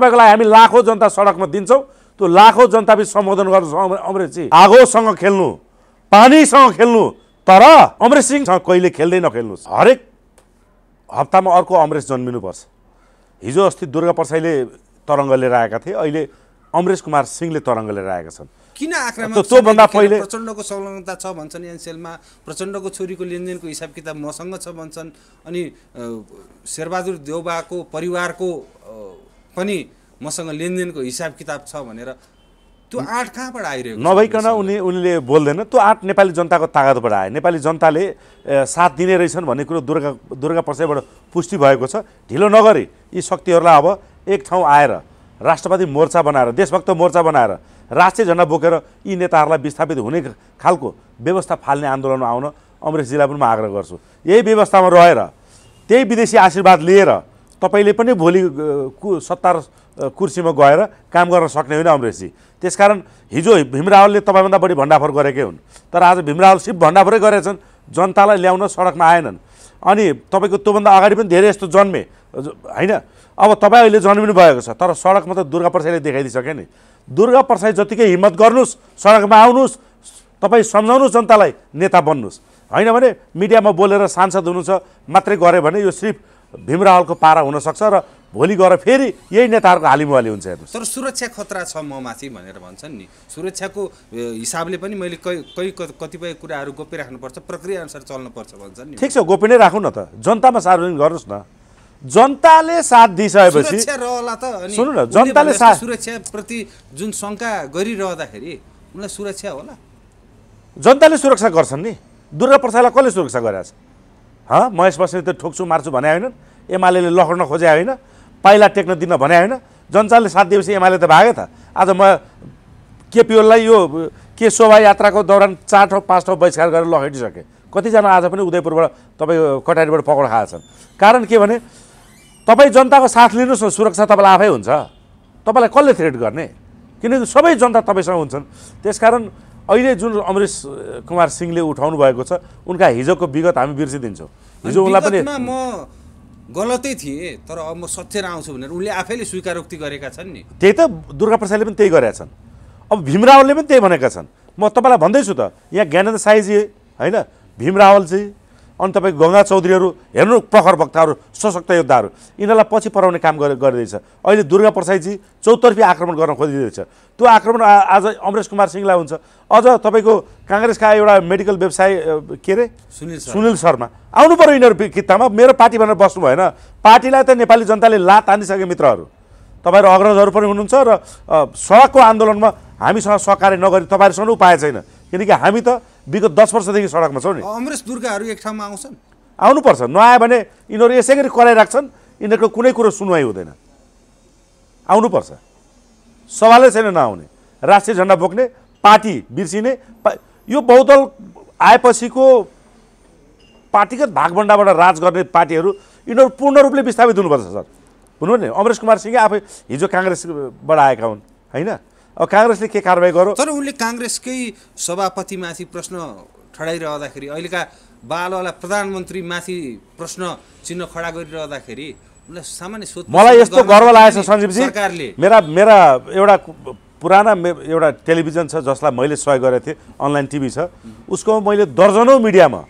तपाईँको लागि हामी लाखौँ जनता सडकमा दिन्छौँ त्यो लाखौँ जनता बिच सम्बोधन गर्छौँ अमरेजी आगोसँग खेल्नु पानीसँग खेल्नु तर अमरेश सिंहसँग कहिले खेल्दै नखेल्नु हरेक हप्तामा अर्को अमरेश जन्मिनुपर्छ हिजो अस्ति दुर्गा प्रसाईले तरङ्ग लिएर आएका थिए अहिले अमरेश कुमार सिंहले तरङ्ग लिएर आएका छन् किन आक्रमण पहिले प्रचण्डको संलग्नता छ भन्छन् एनसेलमा प्रचण्डको छोरीको लेनदेनको हिसाब किताब मसँग छ भन्छन् अनि शेरबहादुर देउबाको परिवारको पनि मसँग लेनदेनको हिसाब किताब छ भनेर त्यो आँट कहाँबाट आइरहेको नभइकन उनी उनले बोल्दैन त्यो आँट नेपाली जनताको तागतबाट आयो नेपाली जनताले साथ दिने रहेछन् भन्ने कुरो दुर्गा दुर्गा प्रसाईबाट पुष्टि भएको छ ढिलो नगरी यी शक्तिहरूलाई अब एक ठाउँ आएर राष्ट्रवादी मोर्चा बनाएर देशभक्त मोर्चा बनाएर राष्ट्रिय झन्डा बोकेर यी नेताहरूलाई विस्थापित हुने खालको व्यवस्था फाल्ने आन्दोलनमा आउन अमरेशजीलाई पनि म आग्रह गर्छु यही व्यवस्थामा रहेर त्यही विदेशी आशीर्वाद लिएर तपाईँले पनि भोलि कु सत्तार कुर्सीमा गएर काम गर्न सक्ने होइन अमरेशजी त्यसकारण हिजो भीमरावलले तपाईँभन्दा बढी भण्डाफोर गरेकै हुन् तर आज भीमरावल सिर्फ भण्डाफोरै गरेछन् जनतालाई ल्याउन सडकमा आएनन् अनि तपाईँको त्योभन्दा अगाडि पनि धेरै यस्तो जन्मे होइन अब तपाईँ अहिले जन्मिनु भएको छ तर सडकमा त दुर्गा प्रसाईले देखाइदिइसक्यो नि दुर्गा प्रसाई जतिकै हिम्मत गर्नुहोस् सडकमा आउनुहोस् तपाईँ सम्झाउनुहोस् जनतालाई नेता बन्नुहोस् होइन भने मिडियामा बोलेर सांसद हुनु छ मात्रै गऱ्यो भने यो सिर्फ भीमरावलको पारा हुनसक्छ र भोलि गएर फेरि यही नेताहरूको हालिमुहाली हुन्छ हेर्नुहोस् तर सुरक्षा खतरा छ म माथि भनेर भन्छन् नि सुरक्षाको हिसाबले पनि मैले कै कतिपय कुराहरू गोप्य राख्नुपर्छ प्रक्रियाअनुसार चल्नुपर्छ भन्छन् नि ठिक छ गोपी नै राखौँ न त जनतामा सार्वजनिक गर्नुहोस् न जनताले साथ दिइसकेपछि सुन्नु न जनताले साथ सुरक्षाप्रति जुन शङ्का गरिरहँदाखेरि उनलाई सुरक्षा होला जनताले सुरक्षा गर्छन् नि दुर्गा प्रसादलाई कसले सुरक्षा गरेछ हँ महेश बस्नेत ठोक्छु मार्छु भने होइनन् एमाले लखड्न खोजे होइन पाइला टेक्न दिन भने होइन जनताले साथ दिएपछि एमाले त भागे त आज म केपिओललाई यो के शोभा यात्राको दौरान चार ठाउँ पाँच ठाउँ बहिष्कार गरेर लखेटिसकेँ कतिजना आज पनि उदयपुरबाट तपाईँ कटारीबाट पकड खाएका छन् कारण के भने तपाईँ जनताको साथ लिनुहोस् न सुरक्षा तपाईँलाई आफै हुन्छ तपाईँलाई कसले थ्रेट गर्ने किनकि सबै जनता तपाईँसँग हुन्छन् त्यसकारण अहिले जुन अमरेश कुमार सिंहले उठाउनु भएको छ उनका हिजोको विगत हामी बिर्सिदिन्छौँ हिजो उनलाई पनि म गलतै थिएँ तर अब म सचेर आउँछु भनेर उनले आफैले स्वीकारोक्ति गरेका छन् नि त्यही त दुर्गा प्रसादले पनि त्यही गरेका छन् अब भीमरावलले पनि त्यही भनेका छन् म तपाईँलाई भन्दैछु त यहाँ ज्ञानेन्द्र साईजी होइन भीमरावलजी अनि तपाईँको गङ्गा चौधरीहरू हेर्नु प्रखर वक्ताहरू सशक्त योद्धाहरू यिनीहरूलाई पछि पराउने काम गरे गरिँदैछ अहिले दुर्गा प्रसाईजी चौतर्फी आक्रमण गर्न खोजिँदैछ त्यो आक्रमण आज अमरेश कुमार सिंहलाई हुन्छ अझ तपाईँको काङ्ग्रेसका एउटा मेडिकल व्यवसाय के अरे सुनिल सुनिल शर्मा आउनु पऱ्यो यिनीहरू किताबमा मेरो पार्टी भनेर बस्नु भएन पार्टीलाई त नेपाली जनताले लात हानिसके मित्रहरू तपाईँहरू अग्रजहरू पनि हुनुहुन्छ र सडकको आन्दोलनमा हामीसँग सहकार्य नगरी तपाईँहरूसँग उपाय छैन किनकि हामी त विगत दस वर्षदेखि सडकमा छौँ नि अमरेश दुर्गाहरू एक ठाउँमा आउँछन् आउनुपर्छ नआयो भने यिनीहरू यसै गरी कराइराख्छन् यिनीहरूको कुनै कुरो सुनवाई हुँदैन आउनुपर्छ सवालै छैन नआउने राष्ट्रिय झन्डा बोक्ने पार्टी बिर्सिने पा, यो बहुदल आएपछिको पार्टीगत भागभन्डाबाट राज गर्ने पार्टीहरू यिनीहरू पूर्ण रूपले विस्थापित हुनुपर्छ सर हुनु नि अमरेश कुमार सिंह आफै हिजो काङ्ग्रेसबाट आएका हुन् होइन अब काङ्ग्रेसले के कारवाही गर्यो तर उनले काङ्ग्रेसकै सभापतिमाथि प्रश्न ठडाइरहँदाखेरि अहिलेका बालवाला प्रधानमन्त्रीमाथि प्रश्न चिन्ह खडा गरिरहँदाखेरि उनलाई सामान्य सोध मलाई यस्तो गर्व लागेको छ सञ्जीवजी सरकारले मेरा मेरा एउटा पुराना एउटा टेलिभिजन छ जसलाई मैले सहयोग गरेको थिएँ अनलाइन टिभी छ उसको मैले दर्जनौ मिडियामा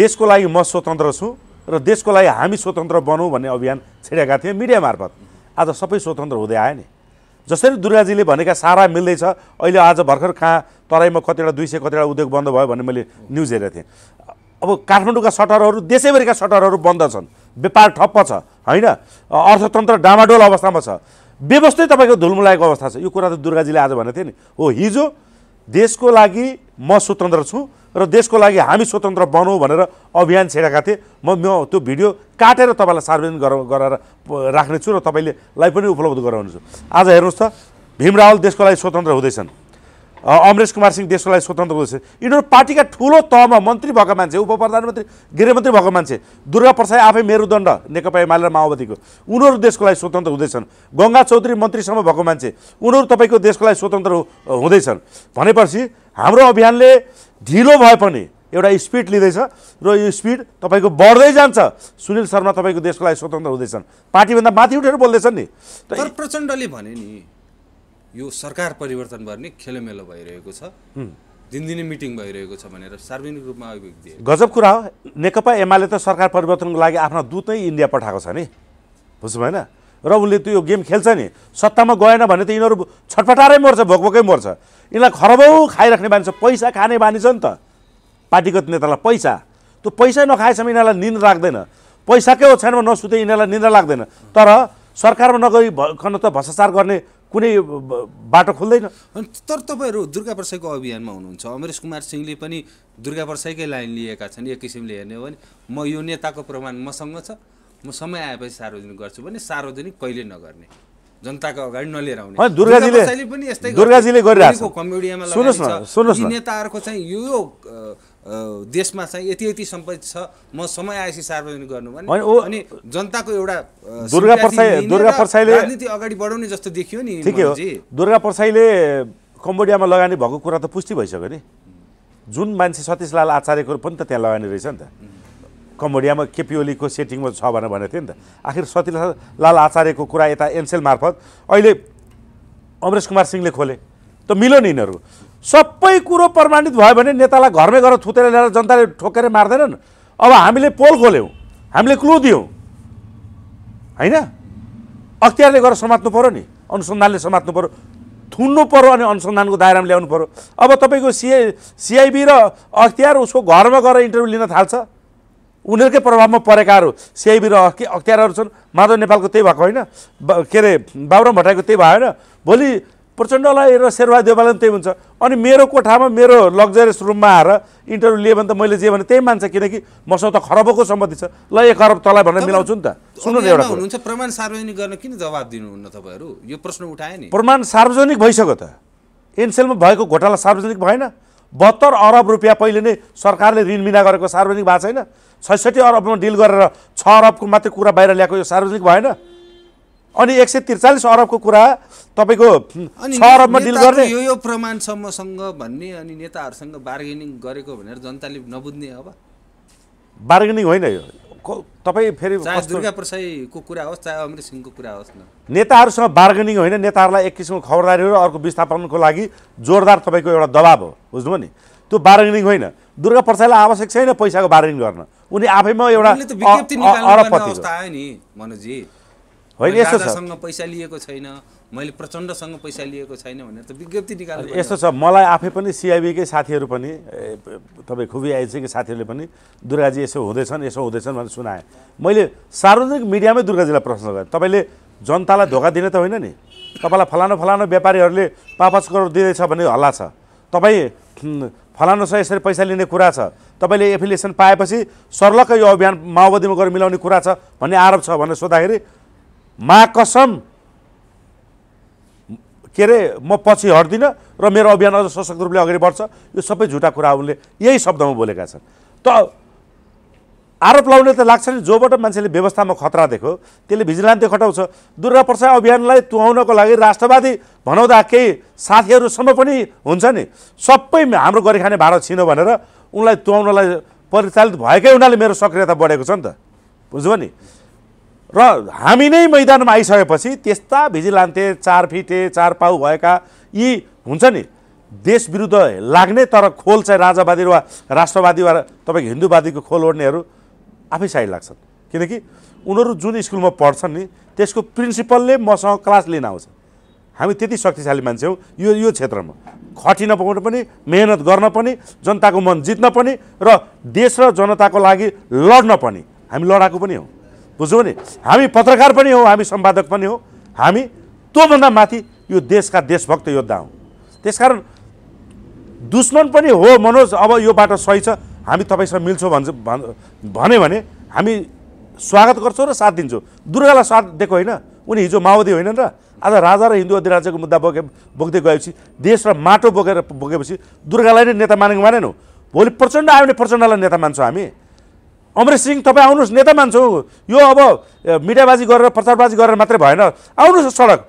देशको लागि म स्वतन्त्र छु र देशको लागि हामी स्वतन्त्र बनौँ भन्ने अभियान छिडेका थियौँ मिडिया मार्फत आज सबै स्वतन्त्र हुँदै आयो नि जसरी दुर्गाजीले भनेका सारा मिल्दैछ अहिले आज भर्खर कहाँ तराईमा कतिवटा दुई सय कतिवटा उद्योग बन्द भयो भने मैले न्युज हेरेको थिएँ अब काठमाडौँका सटरहरू देशैभरिका सटरहरू बन्द छन् व्यापार ठप्प छ होइन अर्थतन्त्र डामाडोल अवस्थामा छ व्यवस्थै तपाईँको धुलमुलाएको अवस्था छ यो कुरा त दुर्गाजीले आज भनेको थिएँ नि हो हिजो देशको लागि म स्वतन्त्र छु र देशको लागि हामी स्वतन्त्र बनाऊ भनेर अभियान छेडेका थिएँ म म त्यो भिडियो काटेर तपाईँलाई सार्वजनिक गराएर राख्नेछु र तपाईँले लाई पनि उपलब्ध गराउनेछु आज हेर्नुहोस् त भीमरावल देशको लागि स्वतन्त्र हुँदैछन् अमरेश कुमार सिंह देशकोलाई स्वतन्त्र हुँदैछ यिनीहरू पार्टीका ठुलो तहमा मन्त्री भएको मान्छे उप प्रधानमन्त्री गृहमन्त्री भएको मान्छे दुर्गा प्रसाद आफै मेरुदण्ड नेकपा एमाले माओवादीको उनीहरू देशको लागि स्वतन्त्र हुँदैछन् गङ्गा चौधरी मन्त्रीसम्म भएको मान्छे उनीहरू तपाईँको देशको लागि स्वतन्त्र हुँदैछन् भनेपछि हाम्रो अभियानले ढिलो भए पनि एउटा स्पिड लिँदैछ र यो स्पिड तपाईँको बढ्दै जान्छ सुनिल शर्मा तपाईँको देशको लागि स्वतन्त्र हुँदैछन् पार्टीभन्दा माथि उठेर बोल्दैछन् नि प्रचण्डले भने नि यो सरकार परिवर्तन गर्ने खेलमेलो भइरहेको छ दिनदिनै मिटिङ भइरहेको छ भनेर सार्वजनिक रूपमा अभिव्यक्ति गजब कुरा हो नेकपा एमाले त सरकार परिवर्तनको लागि आफ्ना नै इन्डिया पठाएको छ नि बुझ्नु भएन र उसले त्यो गेम खेल्छ नि सत्तामा गएन भने त यिनीहरू छटपटारै मर्छ भोकभोकै मर्छ यिनीलाई खरबौ खाइराख्ने बानी छ पैसा खाने बानी छ नि त पार्टीगत नेतालाई पैसा त्यो पैसा नखाएसम्म यिनीहरूलाई निन्द्र लाग्दैन पैसाकै ओछ्यानमा नसुते यिनीहरूलाई निन्द्रा लाग्दैन तर सरकारमा नगइकन त भ्रष्टाचार गर्ने कुनै बाटो खोल्दैन तर तपाईँहरू दुर्गा प्रसाईको अभियानमा हुनुहुन्छ अमरेश कुमार सिंहले पनि दुर्गा प्रसाईकै लाइन लिएका छन् एक किसिमले हेर्ने हो भने म यो नेताको प्रमाण मसँग छ म समय आएपछि सार्वजनिक गर्छु भने सार्वजनिक कहिले नगर्ने जनताको अगाडि नलिएर आउने दुर्गाजीले पनि यस्तै दुर्गाजीले गरिरहेको छ नेताहरूको चाहिँ यो देशमा चाहिँ यति यति सम्पत्ति छ म समय आएपछि सार्वजनिक गर्नु भने अनि जनताको एउटा दुर्गा परसाई दुर्गा प्रसाईले राजनीति अगाडि बढाउने जस्तो देखियो नि ठिक हो दुर्गा प्रसाईले कम्बोडियामा लगानी भएको कुरा त पुष्टि भइसक्यो नि जुन मान्छे सतीशलाल आचार्यको पनि त त्यहाँ लगानी रहेछ नि त कम्बोडियामा केपिओलीको सेटिङमा छ भनेर भनेको थियो नि त आखिर सतीशलाल आचार्यको कुरा यता एमसेल मार्फत अहिले अमरेश कुमार सिंहले खोले त मिल्यो नि यिनीहरू सबै कुरो प्रमाणित भयो भने नेतालाई घरमै गएर थुतेर ल्याएर जनताले ठोकेर मार्दैनन् अब हामीले पोल खोल्यौँ हामीले क्लु दियौँ होइन अख्तियारले गरेर समात्नु पऱ्यो नि अनुसन्धानले समात्नु पऱ्यो थुन्नु पऱ्यो अनि अनुसन्धानको दायरामा ल्याउनु पऱ्यो अब तपाईँको सिआ सिआइबी र अख्तियार उसको घरमा गएर इन्टरभ्यू लिन थाल्छ उनीहरूकै प्रभावमा परेकाहरू सिआइबी र अख्तियारहरू छन् माधव नेपालको त्यही भएको होइन के अरे बाबुराम भट्टराईको त्यही भयो होइन भोलि प्रचण्डलाई र शेरबहादेवलाई पनि त्यही हुन्छ अनि मेरो कोठामा मेरो लग्जरियस रुममा आएर इन्टरभ्यू लियो भने त मैले जे भने त्यही मान्छ किनकि मसँग त खरबको सम्बन्धी छ ल एक अरब तँलाई भनेर मिलाउँछु नि त सुन्नु न एउटा हुनुहुन्छ प्रमाण सार्वजनिक गर्न किन जवाब दिनुहुन्न तपाईँहरू यो प्रश्न उठाए नि प्रमाण सार्वजनिक भइसक्यो त एनसेलमा भएको घोटाला सार्वजनिक भएन बहत्तर अरब रुपियाँ पहिले नै सरकारले ऋण मिना गरेको सार्वजनिक भएको छैन छैसठी अरबमा डिल गरेर छ अरबको मात्रै कुरा बाहिर ल्याएको यो सार्वजनिक भएन अनि एक सय त्रिचालिस अरबको कुरा तपाईँको छ अरबमा डिल गर्ने यो यो प्रमाणसम्मसँग भन्ने अनि नेताहरूसँग बार्गेनिङ गरेको भनेर जनताले नबुझ्ने अब बार्गेनिङ होइन यो तपाईँ फेरि दुर्गा प्रसाईको कुरा होस् चाहे अमृत सिंहको कुरा होस् न नेताहरूसँग बार्गेनिङ होइन नेताहरूलाई एक किसिमको खबरदारी र अर्को विस्थापनको लागि जोरदार तपाईँको एउटा दबाब हो बुझ्नुभयो नि त्यो बार्गेनिङ होइन दुर्गा प्रसाईलाई आवश्यक छैन पैसाको बार्गेनिङ गर्न उनी आफैमा एउटा होइन यस्तो पैसा लिएको छैन मैले प्रचण्डसँग पैसा लिएको छैन भनेर त विज्ञप्ति निकाल्नु यस्तो छ मलाई आफै पनि सिआइबीकै साथीहरू पनि तपाईँ खुबी आइएसीकै साथीहरूले पनि दुर्गाजी यसो हुँदैछन् यसो हुँदैछन् भनेर सुनाएँ मैले सार्वजनिक मिडियामै दुर्गाजीलाई प्रश्न गरेँ तपाईँले जनतालाई धोका दिने त होइन नि तपाईँलाई फलानु फलानु व्यापारीहरूले पाँच पाँच करोड दिँदैछ भने हल्ला छ तपाईँ फलानुसँग यसरी पैसा लिने कुरा छ तपाईँले एफिलिएसन पाएपछि सर्लक्क यो अभियान माओवादीमा गएर मिलाउने कुरा छ भन्ने आरोप छ भनेर सोद्धाखेरि मा कसम के अरे म पछि हट्दिनँ र मेरो अभियान अझ सशक्त रूपले अगाडि बढ्छ यो सबै झुटा कुरा उनले यही शब्दमा बोलेका छन् त आरोप लाउने त लाग्छ नि जोबाट मान्छेले व्यवस्थामा खतरा देख्यो त्यसले भिजिलान्ते खटाउँछ प्रसाद अभियानलाई तुहाउनको लागि राष्ट्रवादी भनाउँदा केही साथीहरूसम्म पनि हुन्छ नि सबै हाम्रो गरिखाने भारत छिनो भनेर उनलाई तुहाउनलाई परिचालित भएकै हुनाले मेरो सक्रियता बढेको छ नि त बुझ्नु नि र हामी नै मैदानमा आइसकेपछि त्यस्ता भिजिलान्ते चार फिटे चार पाउ भएका यी हुन्छ नि देश विरुद्ध लाग्ने तर खोल चाहिँ राजावादी वा राष्ट्रवादी वा तपाईँको हिन्दूवादीको खोल ओढ्नेहरू आफै साइड लाग्छन् किनकि उनीहरू जुन स्कुलमा पढ्छन् नि त्यसको प्रिन्सिपलले मसँग क्लास लिन आउँछ हामी त्यति शक्तिशाली मान्छे हौ यो यो क्षेत्रमा खटिन पाउन पनि मेहनत गर्न पनि जनताको मन जित्न पनि र देश र जनताको लागि लड्न पनि हामी लडाएको पनि हौँ बुझ्यौँ नि हामी पत्रकार पनि हौँ हामी सम्पादक पनि हौँ हामी त्योभन्दा माथि यो देशका देशभक्त योद्धा हौँ त्यसकारण दुश्मन पनि हो मनोज अब यो बाटो सही छ हामी तपाईँसँग मिल्छौँ भन्छ भन्यो भने हामी स्वागत गर्छौँ र साथ दिन्छौँ दुर्गालाई साथ दिएको होइन उनी हिजो माओवादी होइनन् र आज राजा र हिन्दू अधिराज्यको मुद्दा बोके बोक्दै गएपछि देश र माटो बोकेर बोकेपछि दुर्गालाई नै नेता मानेको मानेनौँ भोलि प्रचण्ड आयो भने प्रचण्डलाई नेता मान्छौँ हामी अमरेश सिंह तपाईँ आउनुहोस् नेता मान्छु यो अब मिडियाबाजी गरेर प्रचारबाजी गरेर मात्रै भएन आउनुहोस् सडक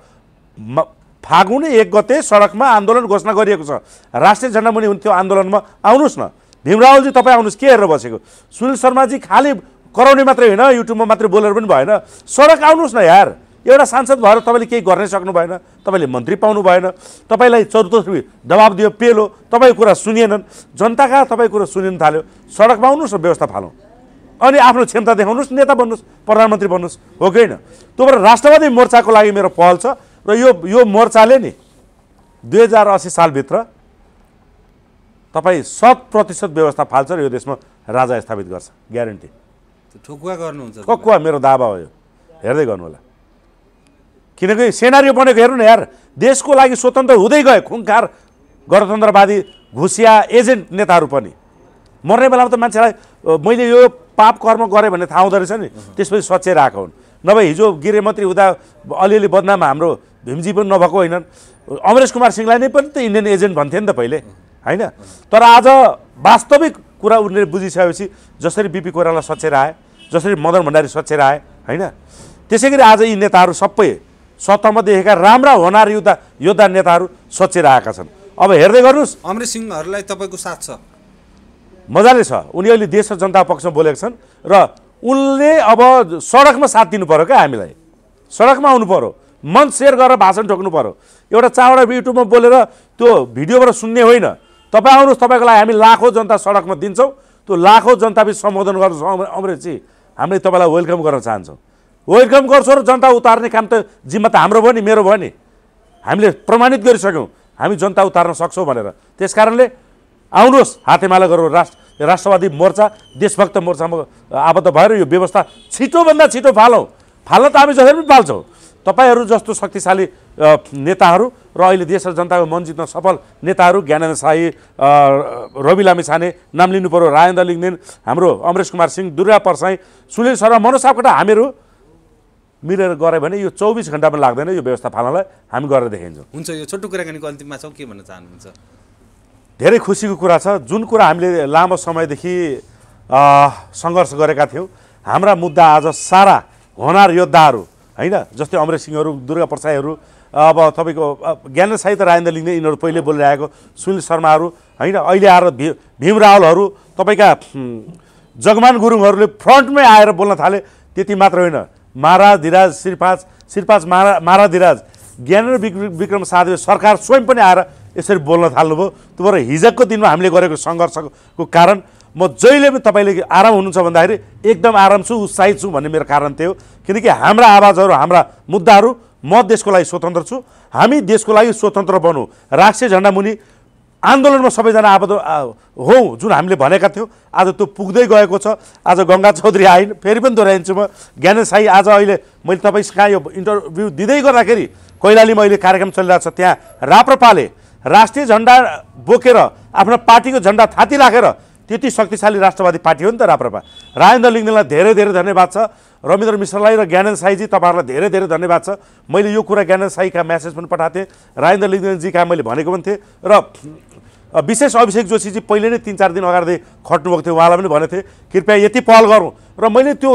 फागुन एक गते सडकमा आन्दोलन घोषणा गरिएको छ राष्ट्रिय झन्डा हुन्थ्यो आन्दोलनमा आउनुहोस् न भीमरावलजी तपाईँ आउनुहोस् के हेरेर बसेको सुनिल शर्माजी खालि कराउने मात्रै होइन युट्युबमा मात्रै बोलेर पनि भएन सडक आउनुहोस् न यार एउटा सांसद भएर तपाईँले केही गर्नै सक्नु भएन तपाईँले मन्त्री पाउनु भएन तपाईँलाई चौतर्फी दबाब दियो पेलो तपाईँको कुरा सुनिएनन् जनताका तपाईँको कुरा सुनिन थाल्यो सडकमा आउनुहोस् न व्यवस्था फालौँ अनि आफ्नो क्षमता देखाउनुहोस् नेता बन्नुहोस् प्रधानमन्त्री बन्नुहोस् हो कि होइन त्यो भएर राष्ट्रवादी मोर्चाको लागि मेरो पहल छ र यो यो मोर्चाले नि दुई हजार असी सालभित्र तपाईँ शत प्रतिशत व्यवस्था फाल्छ र यो देशमा राजा स्थापित गर्छ ग्यारेन्टी ठोकुवा गर्नुहुन्छ ठोकुवा मेरो दावा हो यो हेर्दै गर्नु होला किनकि सेनारी बनेको हेर्नु न यार देशको लागि स्वतन्त्र हुँदै गयो खुङ्कार गणतन्त्रवादी घुसिया एजेन्ट नेताहरू पनि मर्ने बेलामा त मान्छेलाई मैले यो पाप कर्म गऱ्यो भने थाहा हुँदो रहेछ नि त्यसपछि स्वच्छ आएको हुन् नभए हिजो गृहमन्त्री हुँदा अलिअलि बदनाम हाम्रो भीमजी पनि नभएको होइनन् अमरेश कुमार सिंहलाई नै पनि त इन्डियन एजेन्ट भन्थ्यो नि त पहिले होइन तर आज वास्तविक कुरा उनीहरूले बुझिसकेपछि जसरी बिपी कोइराला स्वच्छ आए जसरी मदन भण्डारी स्वच्छ आए होइन त्यसै गरी आज यी नेताहरू सबै सत्तामा देखेका राम्रा होनार योद्धा योद्धा नेताहरू स्वच्छ आएका छन् अब हेर्दै गर्नुहोस् अमरेश सिंहहरूलाई तपाईँको साथ छ मजाले छ उनी अहिले देश र जनता पक्षमा बोलेका छन् र उनले अब सडकमा साथ दिनु पऱ्यो क्या हामीलाई सडकमा आउनु पऱ्यो मन सेयर गरेर भाषण ठोक्नु पऱ्यो एउटा चारवटा युट्युबमा बोलेर त्यो भिडियोबाट सुन्ने होइन तपाईँ आउनुहोस् तपाईँको लागि हामी लाखौँ जनता सडकमा दिन्छौँ त्यो लाखौँ जनताबिच सम्बोधन गर्छौँ अमरेजी हामीले तपाईँलाई वेलकम गर्न चाहन्छौँ वेलकम गर्छौँ र जनता उतार्ने काम त जिम्मा त हाम्रो भयो नि मेरो भयो नि हामीले प्रमाणित गरिसक्यौँ हामी जनता उतार्न सक्छौँ भनेर त्यस कारणले आउनुहोस् हातेमाला गरौँ राष्ट्र राष्ट्रवादी मोर्चा देशभक्त मोर्चामा आबद्ध भएर यो व्यवस्था छिटोभन्दा छिटो फालौँ फाल्न त हामी जसरी पनि फाल्छौँ तपाईँहरू जस्तो शक्तिशाली नेताहरू र अहिले देश र जनताको मन जित्न सफल नेताहरू ज्ञानेन्द्र साई रवि लामी छाने नाम लिनु पऱ्यो राजेन्द्र लिङ्गदेन हाम्रो अमरेश कुमार सिंह दुर्गा परसाई सुनिल शर्मा मनोज सापकोटा हामीहरू मिलेर गऱ्यो भने यो चौबिस घन्टामा लाग्दैन यो व्यवस्था फाल्नलाई हामी गरेर देखाइन्छौँ हुन्छ यो छोटो कुराकानीको अन्तिममा छौँ के भन्न चाहनुहुन्छ धेरै खुसीको कुरा छ जुन कुरा हामीले लामो समयदेखि सङ्घर्ष गरेका थियौँ हाम्रा मुद्दा आज सारा होनार योद्धाहरू होइन जस्तै अमरेश सिंहहरू दुर्गा प्रसाईहरू अब तपाईँको ज्ञान साहित्य राजेन्द्र लिङ्गे यिनीहरू पहिले बोलिरहेको सुनिल शर्माहरू होइन अहिले आएर भी भीम रावलहरू तपाईँका जगमान गुरुङहरूले फ्रन्टमै आएर बोल्न थाले त्यति मात्र होइन महाराज धिराज श्रीपाज श्रीपाज महारा महाराज धिराज ज्ञानेन्द्र विक्रम साधवे सरकार स्वयं पनि आएर यसरी बोल्न थाल्नुभयो त्यो भएर हिजोको दिनमा हामीले गरेको सङ्घर्षको कारण म जहिले पनि तपाईँले आराम हुनुहुन्छ भन्दाखेरि एकदम आराम छु उत्साहित छु भन्ने मेरो कारण त्यो किनकि हाम्रा आवाजहरू हाम्रा मुद्दाहरू म देशको लागि स्वतन्त्र छु हामी देशको लागि स्वतन्त्र बनौँ राष्ट्रिय झन्डामुनि आन्दोलनमा सबैजना आबद्ध हौ जुन हामीले भनेका थियौँ आज त्यो पुग्दै गएको छ आज गङ्गा चौधरी आइन् फेरि पनि दोहोऱ्याइन्छु म ज्ञान साई आज अहिले मैले तपाईँसँग यो इन्टरभ्यू दिँदै गर्दाखेरि कैलालीमा अहिले कार्यक्रम चलिरहेको छ त्यहाँ राप्रपाले राष्ट्रिय झन्डा बोकेर आफ्नो पार्टीको झन्डा थाती राखेर त्यति शक्तिशाली राष्ट्रवादी पार्टी हो नि त राप्रपा राजेन्द्र लिङ्गदेनलाई धेरै धेरै धन्यवाद छ रविन्द्र मिश्रलाई र ज्ञानेन्द्र साईजी तपाईँहरूलाई धेरै धेरै धन्यवाद छ मैले यो कुरा ज्ञानेन्द्र साईका म्यासेज पनि पठाएको थिएँ राजेन्द्र लिङ्गदेनजी कहाँ मैले भनेको पनि थिएँ र विशेष अभिषेक जोशीजी पहिले नै तिन चार दिन अगाडिदेखि खट्नुभएको थियो उहाँलाई पनि भनेको थिएँ कृपया यति पहल गरौँ र मैले त्यो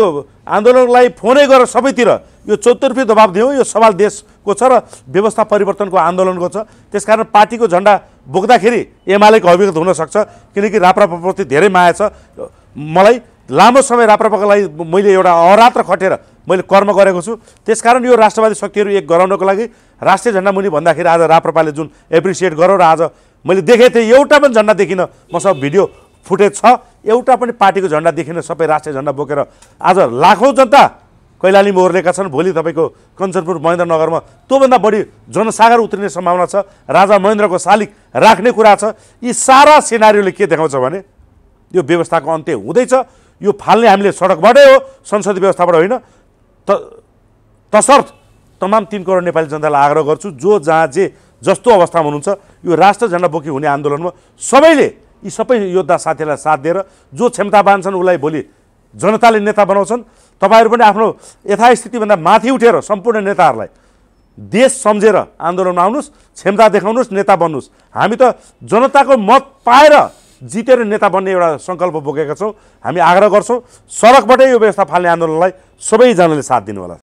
आन्दोलनलाई फोनै गरेर सबैतिर यो चौतर्फी दबाब दियौँ यो सवाल देशको छ र व्यवस्था परिवर्तनको आन्दोलनको छ त्यसकारण पार्टीको झन्डा बोक्दाखेरि एमालेको अभिगत हुनसक्छ किनकि राप्रपाप्रति धेरै माया छ मलाई लामो समय राप्रपाको लागि मैले एउटा अरात्र खटेर मैले कर्म गरेको छु त्यसकारण यो राष्ट्रवादी शक्तिहरू एक गराउनको लागि राष्ट्रिय झन्डा मुनि भन्दाखेरि आज राप्रपाले जुन एप्रिसिएट गरौँ र आज मैले देखेको थिएँ एउटा पनि झन्डा देखिनँ मसँग भिडियो फुटेज छ एउटा पनि पार्टीको झन्डा देखिन सबै राष्ट्रिय झन्डा बोकेर आज लाखौँ जनता कैलाली मोर्लेका छन् भोलि तपाईँको कञ्चनपुर महेन्द्रनगरमा त्योभन्दा बढी जनसागर उत्रिने सम्भावना छ राजा महेन्द्रको शालिक राख्ने कुरा छ यी सारा सेनारीले के देखाउँछ भने यो व्यवस्थाको अन्त्य हुँदैछ यो फाल्ने हामीले सडकबाटै हो संसदीय व्यवस्थाबाट होइन त तसर्थ तमाम तिन करोड नेपाली जनतालाई आग्रह गर्छु जो जहाँ जे जस्तो अवस्थामा हुनुहुन्छ यो राष्ट्र झन्डा बोकी हुने आन्दोलनमा सबैले यी सबै योद्धा साथीहरूलाई साथ दिएर जो क्षमता छन् उसलाई भोलि जनताले नेता बनाउँछन् तपाईँहरू पनि आफ्नो यथास्थितिभन्दा माथि उठेर सम्पूर्ण नेताहरूलाई देश सम्झेर आन्दोलनमा आउनुहोस् क्षमता देखाउनुहोस् नेता बन्नुहोस् हामी त जनताको मत पाएर जितेर नेता बन्ने एउटा सङ्कल्प बोकेका छौँ हामी आग्रह गर्छौँ सडकबाटै यो व्यवस्था फाल्ने आन्दोलनलाई सबैजनाले साथ दिनुहोला